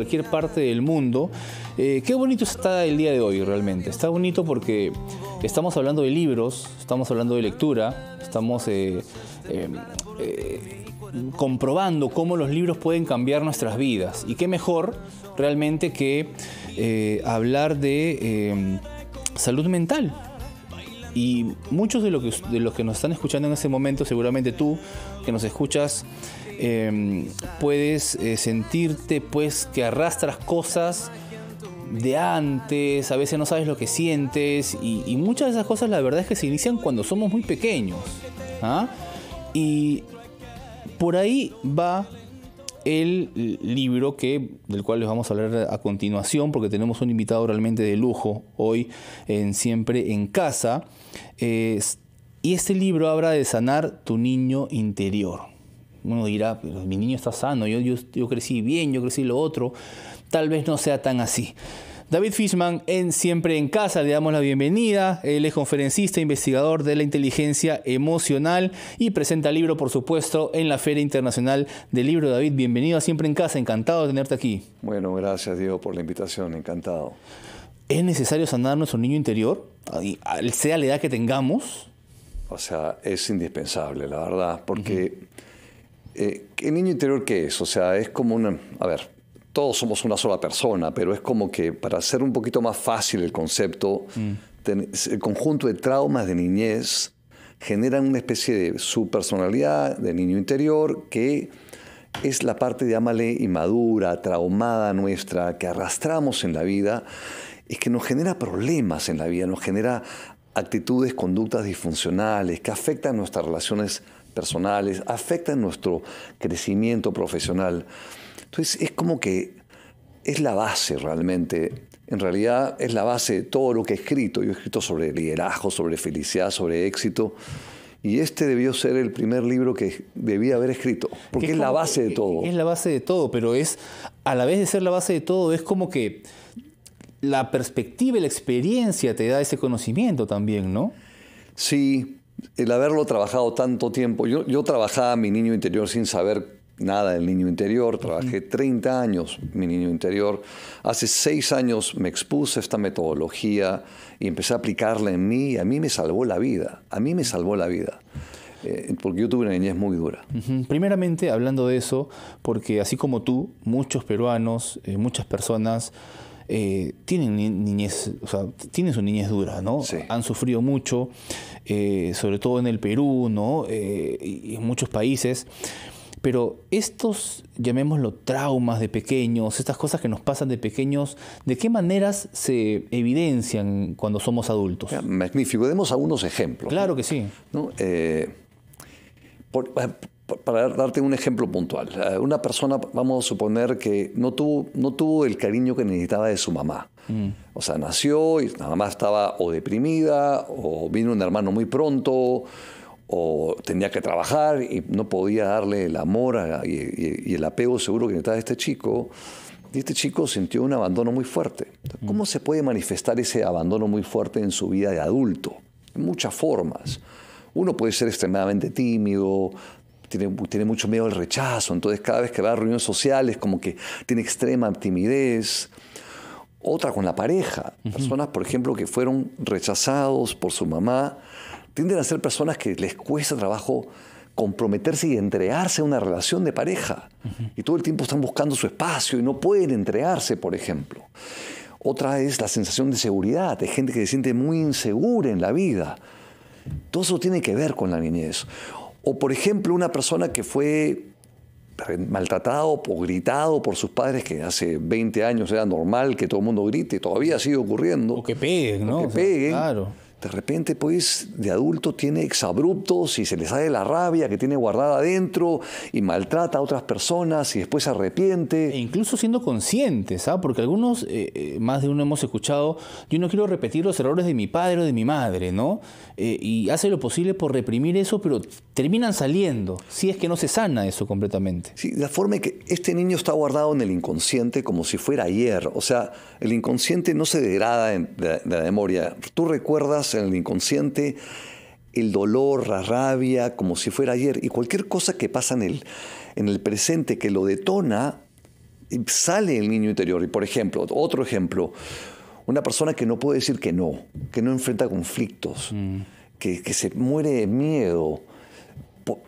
cualquier parte del mundo. Eh, qué bonito está el día de hoy realmente. Está bonito porque estamos hablando de libros, estamos hablando de lectura, estamos eh, eh, comprobando cómo los libros pueden cambiar nuestras vidas. Y qué mejor realmente que hablar de salud mental, y muchos de, de los que nos están escuchando en ese momento, seguramente tú que nos escuchas, Em, puedes eh, sentirte pues que arrastras cosas de antes, a veces no sabes lo que sientes y, muchas de esas cosas la verdad es que se inician cuando somos muy pequeños. ¿ah? Y por ahí va el libro que, del cual les vamos a hablar a continuación, porque tenemos un invitado realmente de lujo hoy en Siempre en Casa. y este libro habla de sanar tu niño interior. Uno dirá, mi niño está sano, yo, yo, crecí bien, yo crecí lo otro. Tal vez no sea tan así. David Fishman en Siempre en Casa, le damos la bienvenida. Él es conferencista, investigador de la inteligencia emocional y presenta libro, por supuesto, en la Feria Internacional del Libro. David, bienvenido a Siempre en Casa, encantado de tenerte aquí. Bueno, gracias Diego por la invitación, encantado. ¿Es necesario sanar nuestro niño interior, sea la edad que tengamos? O sea, es indispensable, la verdad, porque... ¿el eh, niño interior qué es? O sea, es como una... A ver, todos somos una sola persona, pero es como que para hacer un poquito más fácil el concepto, mm. el conjunto de traumas de niñez generan una especie de subpersonalidad de niño interior que es la parte, llámale, inmadura, traumada nuestra, que arrastramos en la vida y que nos genera problemas en la vida, nos genera actitudes, conductas disfuncionales, que afectan nuestras relaciones personales, afectan nuestro crecimiento profesional. Entonces es como que es la base realmente, en realidad es la base de todo lo que he escrito. Yo he escrito sobre liderazgo, sobre felicidad, sobre éxito. Y este debió ser el primer libro que debía haber escrito, porque es, la base de todo. Es la base de todo, pero es, a la vez de ser la base de todo, es como que la perspectiva y la experiencia te da ese conocimiento también, ¿no? Sí, el haberlo trabajado tanto tiempo, yo, trabajaba mi niño interior sin saber nada del niño interior, trabajé 30 años mi niño interior, hace 6 años me expuse a esta metodología y empecé a aplicarla en mí y a mí me salvó la vida, a mí me salvó la vida eh, porque yo tuve una niñez muy dura. Primeramente, hablando de eso, porque así como tú, muchos peruanos, eh, muchas personas eh, tienen niñez, o sea, tienen su niñez dura, ¿no? Han sufrido mucho, eh, sobre todo en el Perú, ¿no? Eh, y en muchos países. Pero estos, llamémoslo traumas de pequeños, estas cosas que nos pasan de pequeños, ¿de qué maneras se evidencian cuando somos adultos? magnífico. Demos algunos ejemplos. Claro que sí. ¿no? Por, para darte un ejemplo puntual, eh, una persona, vamos a suponer que no tuvo, no tuvo el cariño que necesitaba de su mamá. Mm. O sea, nació y la mamá estaba o deprimida, o vino un hermano muy pronto, o tenía que trabajar y no podía darle el amor y, el apego seguro que necesitaba este chico. Y este chico sintió un abandono muy fuerte. Mm. ¿Cómo se puede manifestar ese abandono muy fuerte en su vida de adulto? En muchas formas. Uno puede ser extremadamente tímido, tiene, mucho miedo al rechazo, entonces cada vez que va a reuniones sociales como que tiene extrema timidez. Otra con la pareja, personas, por ejemplo, que fueron rechazados por su mamá, tienden a ser personas que les cuesta trabajo comprometerse y entregarse a una relación de pareja. Y todo el tiempo están buscando su espacio y no pueden entregarse, por ejemplo. Otra es la sensación de seguridad. ...de gente que se siente muy insegura en la vida. Todo eso tiene que ver con la niñez. O por ejemplo, una persona que fue eh, maltratado o gritado por sus padres, que hace 20 años era normal que todo el mundo grite, todavía sigue ocurriendo. O que peguen, ¿no? que peguen. Claro de repente, pues, de adulto tiene exabruptos y se le sale la rabia que tiene guardada adentro y maltrata a otras personas y después se arrepiente. E incluso siendo conscientes, ¿sabes? ¿ah? porque algunos, eh, eh, más de uno hemos escuchado, yo no quiero repetir los errores de mi padre o de mi madre, ¿no? Eh, y hace lo posible por reprimir eso, pero terminan saliendo, si es que no se sana eso completamente. Sí, la forma en que este niño está guardado en el inconsciente como si fuera ayer, o sea, el inconsciente no se degrada de la memoria. Tú recuerdas en el inconsciente el dolor, la rabia, como si fuera ayer. Y cualquier cosa que pasa en el, en el presente que lo detona, sale el niño interior. Y por ejemplo, otro ejemplo, una persona que no puede decir que no, que no enfrenta conflictos, mm. que, que, se muere de miedo,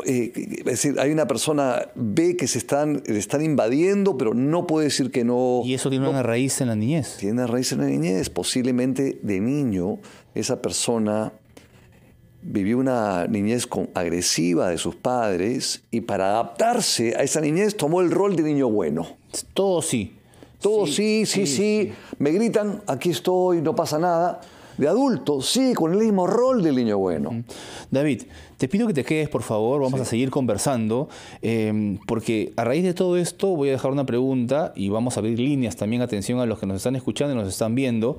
eh, es decir, hay una persona ve que se están, están invadiendo, pero no puede decir que no. Y eso tiene una raíz en la niñez. Tiene una raíz en la niñez. Posiblemente de niño esa persona vivió una niñez agresiva de sus padres y para adaptarse a esa niñez tomó el rol de niño bueno. Todo sí. Todo sí. sí. sí. Me gritan, aquí estoy, no pasa nada de adulto, sí, con el mismo rol del niño bueno. David, te pido que te quedes, por favor, vamos a seguir conversando, em, porque a raíz de todo esto voy a dejar una pregunta y vamos a abrir líneas también, atención a los que nos están escuchando y nos están viendo.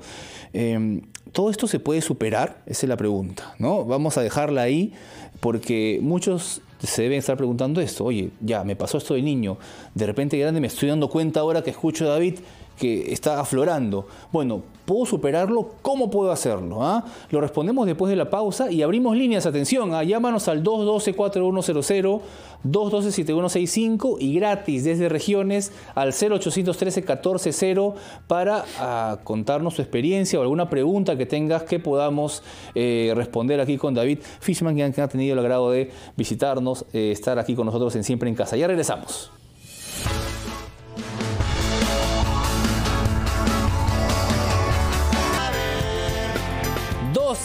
Em, ¿Todo esto se puede superar? Esa es la pregunta, ¿no? Vamos a dejarla ahí porque muchos se deben estar preguntando esto, oye, ya, me pasó esto de niño, de repente grande me estoy dando cuenta ahora que escucho a David que está aflorando. Bueno, ¿puedo superarlo? ¿Cómo puedo hacerlo? Ah? Lo respondemos después de la pausa y abrimos líneas. Atención, ¿ah? llámanos al 212-4100, 212-7165 y gratis desde regiones al 0813-140 para ah, contarnos su experiencia o alguna pregunta que tengas que podamos eh, responder aquí con David Fishman, que ha tenido el agrado de visitarnos, eh, estar aquí con nosotros en Siempre en Casa. Ya regresamos.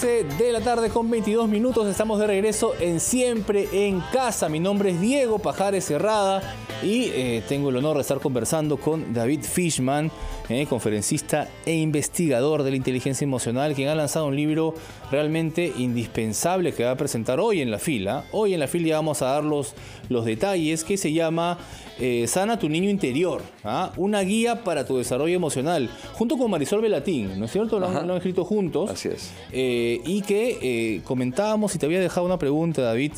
de la tarde con 22 minutos. Estamos de regreso en Siempre en Casa. Mi nombre es Diego Pajares Herrada. Y eh, tengo el honor de estar conversando con David Fishman, eh, conferencista e investigador de la inteligencia emocional, quien ha lanzado un libro realmente indispensable que va a presentar hoy en la fila. Hoy en la fila ya vamos a dar los, los detalles que se llama eh, Sana tu niño interior, ¿ah? una guía para tu desarrollo emocional, junto con Marisol Belatín, ¿no es cierto? Lo, han, lo han escrito juntos. Así es. y que comentábamos y te había dejado una pregunta, David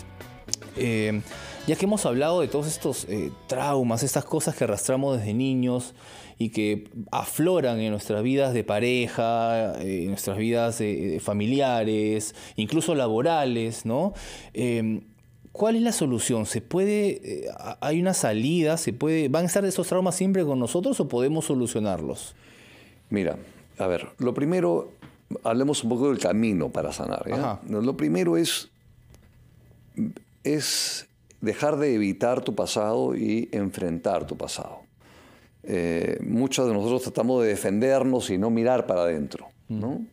ya que hemos hablado de todos estos eh, traumas, estas cosas que arrastramos desde niños y que afloran en nuestras vidas de pareja, eh, en nuestras vidas familiares, incluso laborales, ¿no? Em, ¿Cuál es la solución? ¿Se puede, eh, hay una salida? ¿Se puede, van a estar esos traumas siempre con nosotros o podemos solucionarlos? Mira, a ver, lo primero, hablemos un poco del camino para sanar. Lo primero es, es dejar de evitar tu pasado y enfrentar tu pasado. Eh, muchos de nosotros tratamos de defendernos y no mirar para adentro. ¿no? Mm.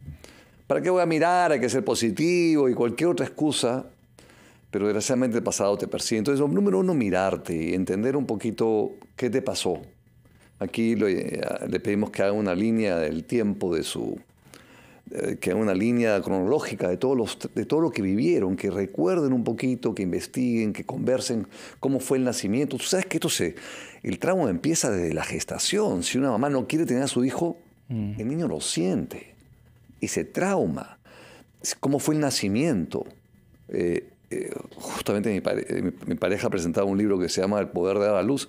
¿Para qué voy a mirar? Hay que ser positivo y cualquier otra excusa, pero desgraciadamente el pasado te persigue. Entonces, número uno, mirarte y entender un poquito qué te pasó. Aquí eh, le pedimos que haga una línea del tiempo de su eh, que una línea cronológica de, todos los, de todo lo que vivieron, que recuerden un poquito, que investiguen, que conversen cómo fue el nacimiento. Tú sabes que esto se, el trauma empieza desde la gestación. Si una mamá no quiere tener a su hijo, mm. el niño lo siente y se trauma. ¿Cómo fue el nacimiento? Eh, eh, justamente mi, mi, pareja presentaba un libro que se llama El poder de dar a luz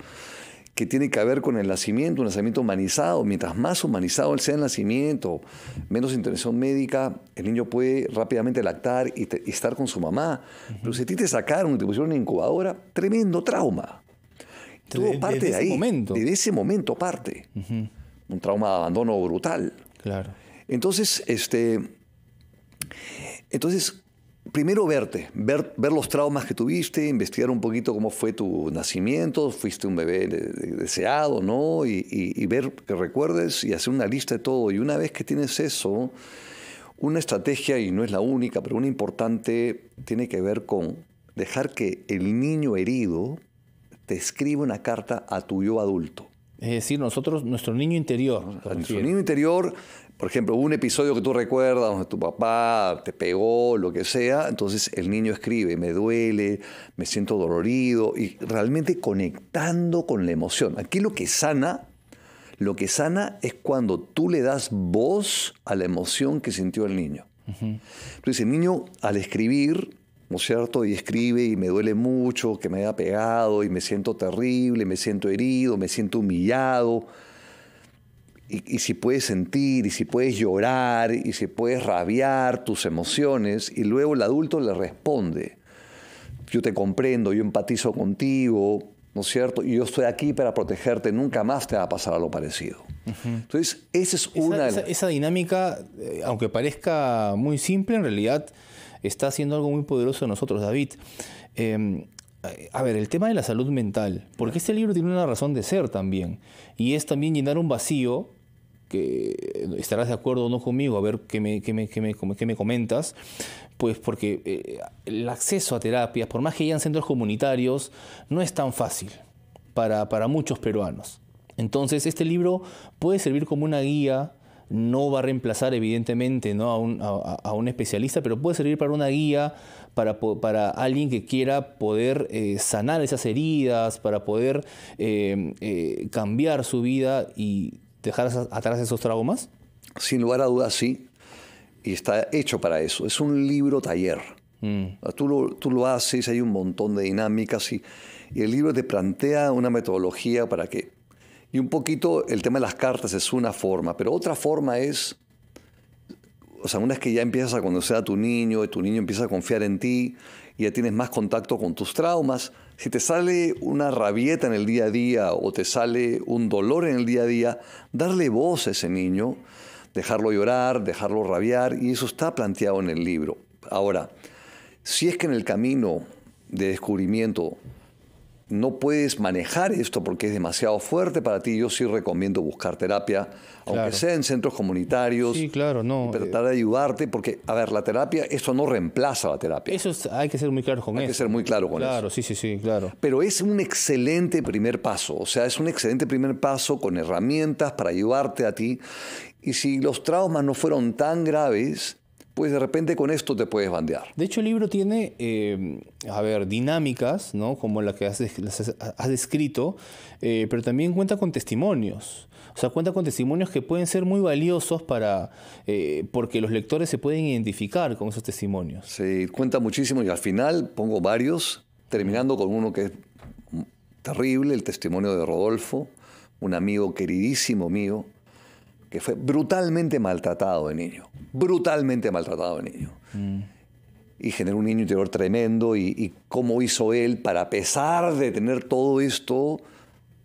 que tiene que ver con el nacimiento, un nacimiento humanizado. Mientras más humanizado sea el nacimiento, menos intervención médica, el niño puede rápidamente lactar y, estar con su mamá. Pero si a ti te sacaron y te pusieron una incubadora, tremendo trauma. Tuvo parte de ahí. Ese momento. ese momento parte. Un trauma de abandono brutal. Claro. Entonces, este. Entonces, primero verte, ver, los traumas que tuviste, investigar un poquito cómo fue tu nacimiento, fuiste un bebé deseado, ¿no? Y, y, ver que recuerdes y hacer una lista de todo. Y una vez que tienes eso, una estrategia, y no es la única, pero una importante, tiene que ver con dejar que el niño herido te escriba una carta a tu yo adulto. Es decir, nosotros, nuestro niño interior. Nuestro niño interior, por ejemplo, un episodio que tú recuerdas donde tu papá te pegó, lo que sea, entonces el niño escribe, me duele, me siento dolorido, y realmente conectando con la emoción. Aquí lo que sana, lo que sana es cuando tú le das voz a la emoción que sintió el niño. Entonces el niño al escribir ¿no es cierto? Y escribe y me duele mucho, que me haya pegado, y me siento terrible, me siento herido, me siento humillado. Y, si puedes sentir, y si puedes llorar, y si puedes rabiar tus emociones, y luego el adulto le responde, yo te comprendo, yo empatizo contigo, ¿no es cierto? Y yo estoy aquí para protegerte, nunca más te va a pasar algo parecido. Entonces, esa es una... esa dinámica, eh, aunque parezca muy simple, en realidad está haciendo algo muy poderoso en nosotros, David. Em, a ver, el tema de la salud mental, porque este libro tiene una razón de ser también, y es también llenar un vacío, que estarás de acuerdo o no conmigo, a ver qué me, qué me, comentas, pues porque eh, el acceso a terapias, por más que hayan centros comunitarios, no es tan fácil para, para muchos peruanos. Entonces, este libro puede servir como una guía no va a reemplazar evidentemente ¿no? a, un, especialista, pero puede servir para una guía, para, para alguien que quiera poder eh, sanar esas heridas, para poder em, eh, cambiar su vida y dejar atrás esos traumas? Sin lugar a dudas, sí. Y está hecho para eso. Es un libro taller. Mm. Tú, lo, tú lo haces, hay un montón de dinámicas y el libro te plantea una metodología para que y un poquito el tema de las cartas es una forma, pero otra forma es, o sea, una es que ya empiezas a conocer a tu niño, y tu niño empieza a confiar en ti, y ya tienes más contacto con tus traumas. Si te sale una rabieta en el día a día o te sale un dolor en el día a día, darle voz a ese niño, dejarlo llorar, dejarlo rabiar, y eso está planteado en el libro. Ahora, si es que en el camino de descubrimiento no puedes manejar esto porque es demasiado fuerte para ti, yo sí recomiendo buscar terapia, aunque sea en centros comunitarios. Sí, claro, no. Tratar eh. de ayudarte, porque, a ver, la terapia, esto no reemplaza la terapia. Eso hay que ser muy claro con eso. Hay que ser muy claro con eso. Claro, sí, sí, sí, claro. Pero es un excelente primer paso, o sea, es un excelente primer paso con herramientas para ayudarte a ti. Y si los traumas no fueron tan graves, pues de repente con esto te puedes bandear. De hecho, el libro tiene, em, a ver, dinámicas, ¿no? Como la que has, descrito, eh, pero también cuenta con testimonios. O sea, cuenta con testimonios que pueden ser muy valiosos para, eh, porque los lectores se pueden identificar con esos testimonios. Sí, cuenta muchísimo y al final pongo varios, terminando con uno que es terrible, el testimonio de Rodolfo, un amigo queridísimo mío, que fue brutalmente maltratado de niño, brutalmente maltratado de niño. Mm. Y generó un niño interior tremendo y, cómo hizo él para, a pesar de tener todo esto,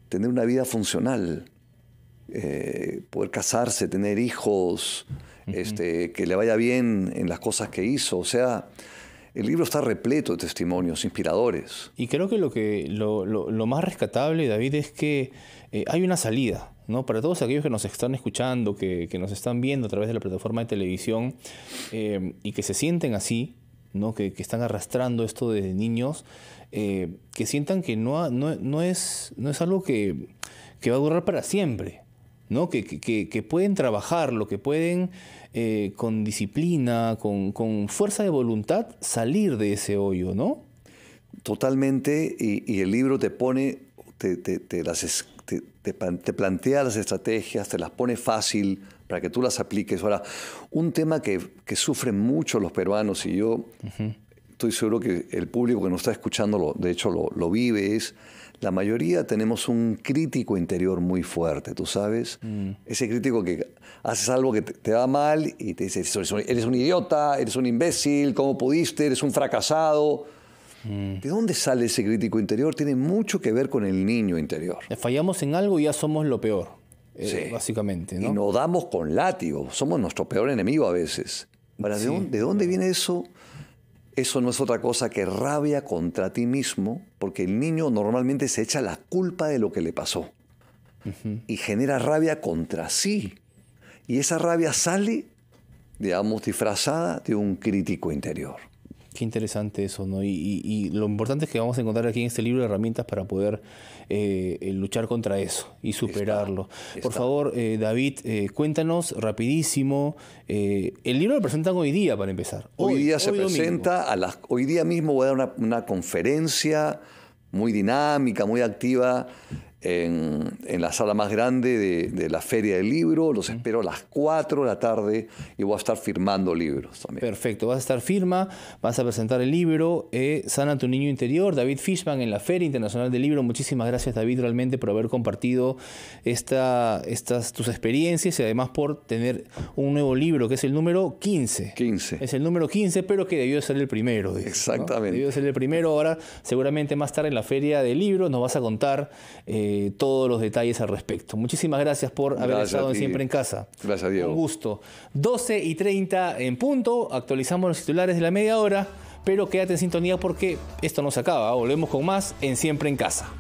tener una vida funcional, eh, poder casarse, tener hijos, este, que le vaya bien en las cosas que hizo. O sea, el libro está repleto de testimonios inspiradores. Y creo que lo, que, lo, lo, más rescatable, David, es que eh, hay una salida. ¿no? Para todos aquellos que nos están escuchando, que, nos están viendo a través de la plataforma de televisión eh, y que se sienten así, ¿no? que, están arrastrando esto desde niños, eh, que sientan que no, no, es, no es algo que, que va a durar para siempre. Que, pueden trabajar, pueden trabajarlo, que pueden eh, con disciplina, con, fuerza de voluntad salir de ese hoyo, ¿no? Totalmente, y, el libro te pone, te, plantea las estrategias, te las pone fácil para que tú las apliques. Ahora, un tema que, sufren mucho los peruanos, y yo estoy seguro que el público que nos está escuchando, de hecho, lo, lo, vive, es la mayoría tenemos un crítico interior muy fuerte, ¿tú sabes? Mm. Ese crítico que haces algo que te, va mal y te dice, eres un, idiota, eres un imbécil, ¿cómo pudiste? Eres un fracasado. Mm. ¿De dónde sale ese crítico interior? Tiene mucho que ver con el niño interior. Eh, fallamos en algo y ya somos lo peor, eh, básicamente. Y nos damos con látigo, somos nuestro peor enemigo a veces. ¿De dónde viene eso? Eso no es otra cosa que rabia contra ti mismo, porque el niño normalmente se echa la culpa de lo que le pasó y genera rabia contra sí. Y esa rabia sale, digamos, disfrazada de un crítico interior. Qué interesante eso, ¿no? y lo importante es que vamos a encontrar aquí en este libro herramientas para poder eh, luchar contra eso y superarlo. Por favor, eh, David, eh, cuéntanos rapidísimo. el libro lo presentan hoy día para empezar. Hoy, día se presenta, a las, hoy día mismo voy a dar una, una conferencia muy dinámica, muy activa en, la sala más grande de, la Feria del Libro. Los espero a las 4 de la tarde y voy a estar firmando libros también. Perfecto, vas a estar firma, vas a presentar el libro eh, Sana tu niño interior, David Fishman en la Feria Internacional del Libro. Muchísimas gracias David realmente por haber compartido esta, estas tus experiencias y además por tener un nuevo libro que es el número 15. 15. Es el número 15, pero que debió ser el primero. Exactamente. Debió ser el primero. Ahora seguramente más tarde en la Feria del Libro nos vas a contar... Eh, eh, todos los detalles al respecto. Muchísimas gracias por haber estado en Siempre en Casa. Gracias, Diego. Un gusto. 12 y 30 en punto, actualizamos los titulares de la media hora, pero quédate en sintonía porque esto no se acaba. Volvemos con más en Siempre en Casa.